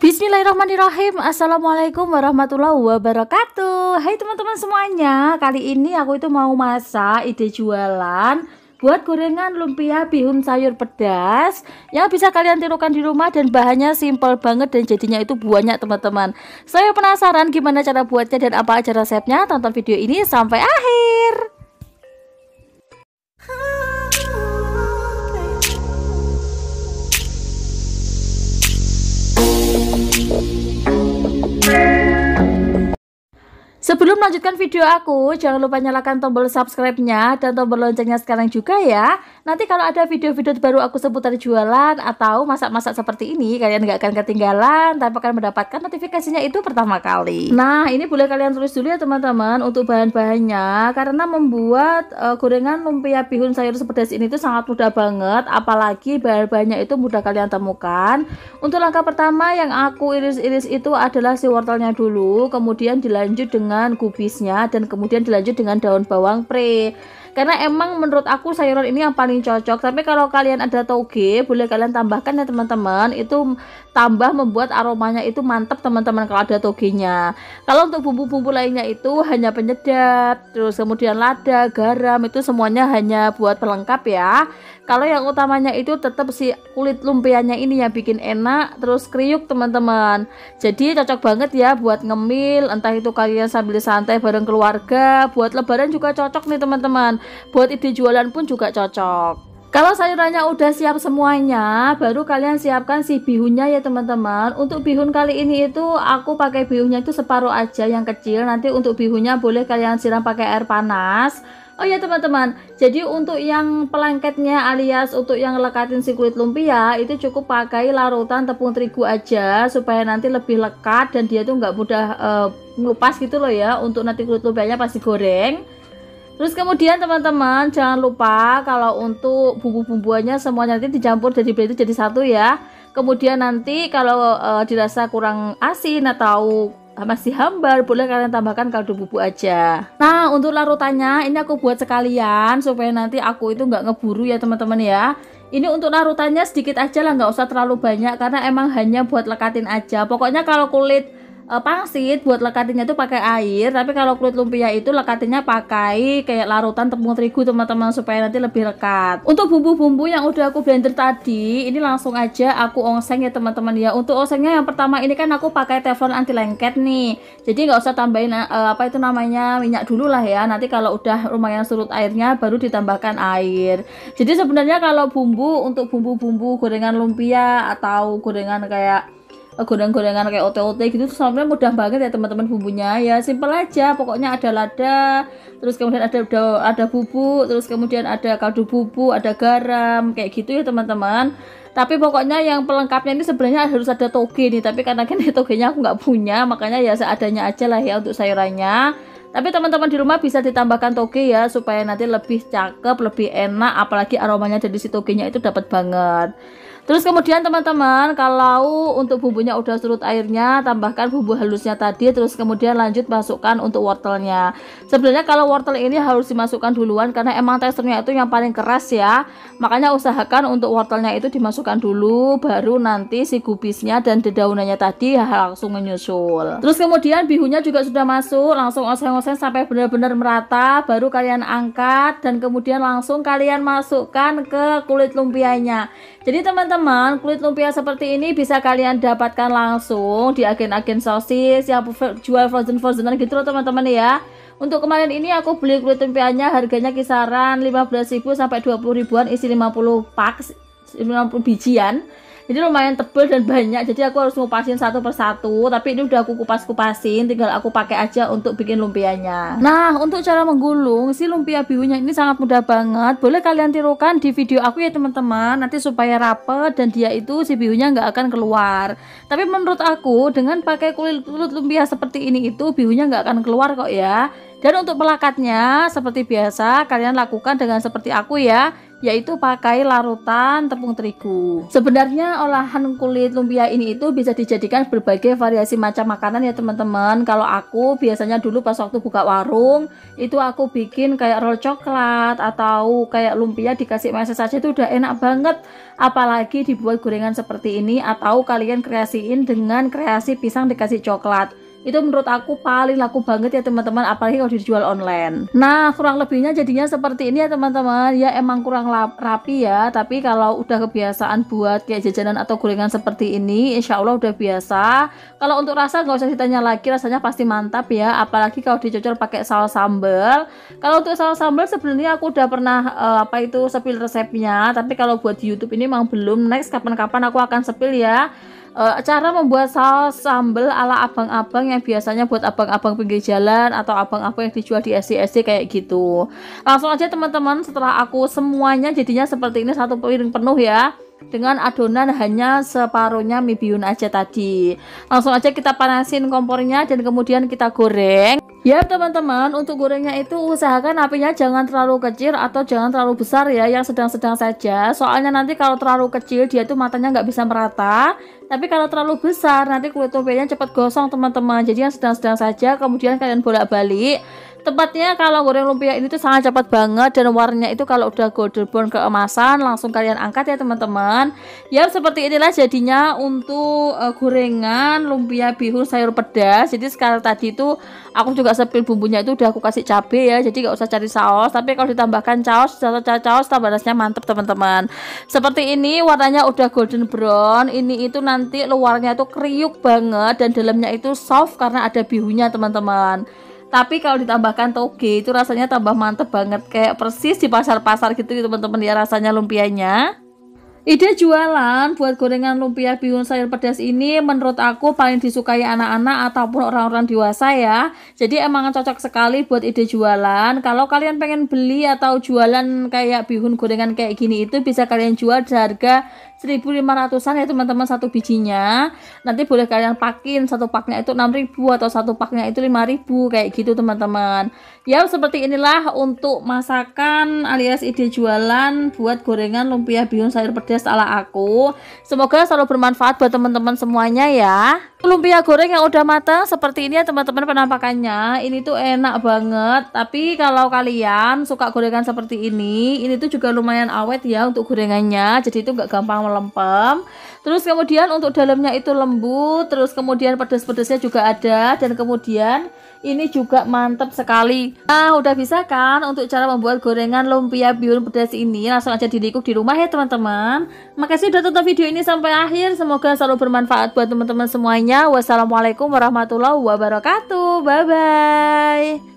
Bismillahirrahmanirrahim Assalamualaikum warahmatullahi wabarakatuh Hai teman-teman semuanya Kali ini aku itu mau masak ide jualan Buat gorengan lumpia bihun sayur pedas Yang bisa kalian tirukan di rumah Dan bahannya simple banget Dan jadinya itu banyak teman-teman Saya penasaran gimana cara buatnya Dan apa aja resepnya Tonton video ini sampai akhir Sebelum melanjutkan video aku, jangan lupa nyalakan tombol subscribe-nya dan tombol loncengnya sekarang juga ya, Nanti kalau ada video-video baru aku seputar jualan atau masak-masak seperti ini, kalian nggak akan ketinggalan tanpa akan mendapatkan notifikasinya itu pertama kali. Nah, ini boleh kalian tulis dulu ya teman-teman untuk bahan-bahannya karena membuat uh, gorengan lumpia bihun sayur seperti ini itu sangat mudah banget, apalagi bahan-bahannya itu mudah kalian temukan. Untuk langkah pertama yang aku iris-iris itu adalah si wortelnya dulu, kemudian dilanjut dengan kubisnya dan kemudian dilanjut dengan daun bawang pre karena emang menurut aku sayuran ini yang paling cocok tapi kalau kalian ada toge boleh kalian tambahkan ya teman-teman itu tambah membuat aromanya itu mantap teman-teman kalau ada togenya kalau untuk bumbu-bumbu lainnya itu hanya penyedap terus kemudian lada garam itu semuanya hanya buat pelengkap ya kalau yang utamanya itu tetap si kulit lumpianya ini yang bikin enak terus kriuk teman-teman jadi cocok banget ya buat ngemil entah itu kalian sambil santai bareng keluarga buat lebaran juga cocok nih teman-teman buat ide jualan pun juga cocok kalau sayurannya udah siap semuanya, baru kalian siapkan si bihunnya ya teman-teman. Untuk bihun kali ini itu aku pakai bihunnya itu separuh aja yang kecil. Nanti untuk bihunnya boleh kalian siram pakai air panas Oh ya teman-teman, jadi untuk yang pelengketnya alias untuk yang lekatin si kulit lumpia itu cukup pakai larutan tepung terigu aja supaya nanti lebih lekat dan dia tuh nggak mudah uh, gitu loh ya untuk nanti kulit lumpianya pasti goreng. Terus kemudian teman-teman jangan lupa kalau untuk bumbu-bumbuannya semuanya nanti dicampur jadi itu jadi satu ya. Kemudian nanti kalau uh, dirasa kurang asin atau Ah, masih hambar boleh kalian tambahkan kaldu bubuk aja nah untuk larutannya ini aku buat sekalian supaya nanti aku itu nggak ngeburu ya teman-teman ya ini untuk larutannya sedikit aja lah nggak usah terlalu banyak karena emang hanya buat lekatin aja pokoknya kalau kulit Eh, pangsit buat lekatinya itu pakai air tapi kalau kulit lumpia itu lekatinya pakai kayak larutan tepung terigu teman-teman supaya nanti lebih lekat untuk bumbu-bumbu yang udah aku blender tadi ini langsung aja aku oseng ya teman-teman ya untuk osengnya yang pertama ini kan aku pakai teflon anti lengket nih jadi nggak usah tambahin uh, apa itu namanya minyak dulu lah ya nanti kalau udah lumayan surut airnya baru ditambahkan air jadi sebenarnya kalau bumbu untuk bumbu-bumbu gorengan lumpia atau gorengan kayak godang-godangan kayak otot gitu tuh sebenarnya mudah banget ya teman-teman bumbunya ya simple aja pokoknya ada lada terus kemudian ada ada bubuk terus kemudian ada kaldu bubuk ada garam kayak gitu ya teman-teman tapi pokoknya yang pelengkapnya ini sebenarnya harus ada toge nih tapi karena ini kan togenya aku nggak punya makanya ya seadanya aja lah ya untuk sayurannya tapi teman-teman di rumah bisa ditambahkan toge ya supaya nanti lebih cakep lebih enak apalagi aromanya dari si togenya itu dapat banget Terus kemudian teman-teman, kalau untuk bumbunya udah surut airnya, tambahkan bumbu halusnya tadi terus kemudian lanjut masukkan untuk wortelnya. Sebenarnya kalau wortel ini harus dimasukkan duluan karena emang teksturnya itu yang paling keras ya. Makanya usahakan untuk wortelnya itu dimasukkan dulu baru nanti si gubisnya dan dedaunannya tadi langsung menyusul. Terus kemudian bihunya juga sudah masuk, langsung oseng-oseng sampai benar-benar merata, baru kalian angkat dan kemudian langsung kalian masukkan ke kulit lumpianya. Jadi teman-teman teman-teman, kulit lumpia seperti ini bisa kalian dapatkan langsung di agen-agen sosis yang jual frozen-frozenan gitu loh teman-teman ya. Untuk kemarin ini aku beli kulit lumpianya harganya kisaran 15.000 sampai 20 ribuan isi 50 pak 50 bijian jadi lumayan tebel dan banyak jadi aku harus ngupasin satu persatu tapi ini udah aku kupas-kupasin tinggal aku pakai aja untuk bikin lumpianya nah untuk cara menggulung si lumpia bihunnya ini sangat mudah banget boleh kalian tirukan di video aku ya teman-teman nanti supaya rapet dan dia itu si bihunnya nggak akan keluar tapi menurut aku dengan pakai kulit kulit lumpia seperti ini itu bihunya nggak akan keluar kok ya dan untuk pelakatnya seperti biasa kalian lakukan dengan seperti aku ya yaitu pakai larutan tepung terigu. Sebenarnya olahan kulit lumpia ini itu bisa dijadikan berbagai variasi macam makanan ya teman-teman. Kalau aku biasanya dulu pas waktu buka warung itu aku bikin kayak roll coklat atau kayak lumpia dikasih meses saja itu udah enak banget. Apalagi dibuat gorengan seperti ini atau kalian kreasiin dengan kreasi pisang dikasih coklat itu menurut aku paling laku banget ya teman-teman apalagi kalau dijual online nah kurang lebihnya jadinya seperti ini ya teman-teman ya emang kurang rapi ya tapi kalau udah kebiasaan buat kayak jajanan atau gorengan seperti ini insya Allah udah biasa kalau untuk rasa nggak usah ditanya lagi rasanya pasti mantap ya apalagi kalau dicocol pakai saus sambal kalau untuk saus sambal sebenarnya aku udah pernah uh, apa itu sepil resepnya tapi kalau buat di YouTube ini memang belum next kapan-kapan aku akan sepil ya uh, cara membuat saus sambal ala abang-abang yang biasanya buat abang-abang pinggir jalan atau abang-abang yang dijual di SCSC kayak gitu langsung aja teman-teman setelah aku semuanya jadinya seperti ini satu piring penuh ya dengan adonan hanya separuhnya mie bihun aja tadi langsung aja kita panasin kompornya dan kemudian kita goreng Ya teman-teman, untuk gorengnya itu usahakan apinya jangan terlalu kecil atau jangan terlalu besar ya, yang sedang-sedang saja. Soalnya nanti kalau terlalu kecil dia itu matanya nggak bisa merata. Tapi kalau terlalu besar nanti kulit topinya cepat gosong teman-teman. Jadi yang sedang-sedang saja, kemudian kalian bolak-balik Tempatnya kalau goreng lumpia ini tuh sangat cepat banget dan warnanya itu kalau udah golden brown keemasan langsung kalian angkat ya teman-teman. Ya seperti inilah jadinya untuk uh, gorengan lumpia bihun sayur pedas. Jadi sekarang tadi itu aku juga sepil bumbunya itu udah aku kasih cabe ya. Jadi gak usah cari saus. Tapi kalau ditambahkan saus, caos tambah rasanya mantep teman-teman. Seperti ini warnanya udah golden brown. Ini itu nanti luarnya itu kriuk banget dan dalamnya itu soft karena ada bihunnya teman-teman tapi kalau ditambahkan toge itu rasanya tambah mantep banget kayak persis di pasar-pasar gitu, gitu teman-teman ya rasanya lumpianya Ide jualan buat gorengan lumpia bihun sayur pedas ini menurut aku paling disukai anak-anak ataupun orang-orang dewasa ya. Jadi emang cocok sekali buat ide jualan. Kalau kalian pengen beli atau jualan kayak bihun gorengan kayak gini itu bisa kalian jual seharga 1500-an ya teman-teman satu bijinya nanti boleh kalian pakin satu paknya itu 6000 atau satu paknya itu 5000 kayak gitu teman-teman ya seperti inilah untuk masakan alias ide jualan buat gorengan lumpia bihun sayur pedas ala aku semoga selalu bermanfaat buat teman-teman semuanya ya lumpia goreng yang udah matang seperti ini ya teman-teman penampakannya ini tuh enak banget tapi kalau kalian suka gorengan seperti ini ini tuh juga lumayan awet ya untuk gorengannya jadi itu gak gampang melempem. Terus kemudian untuk dalamnya itu lembut, terus kemudian pedas-pedasnya juga ada dan kemudian ini juga mantap sekali. Nah, udah bisa kan untuk cara membuat gorengan lumpia bihun pedas ini? Langsung aja dilikuk di rumah ya, teman-teman. Makasih udah tonton video ini sampai akhir. Semoga selalu bermanfaat buat teman-teman semuanya. Wassalamualaikum warahmatullahi wabarakatuh. Bye bye.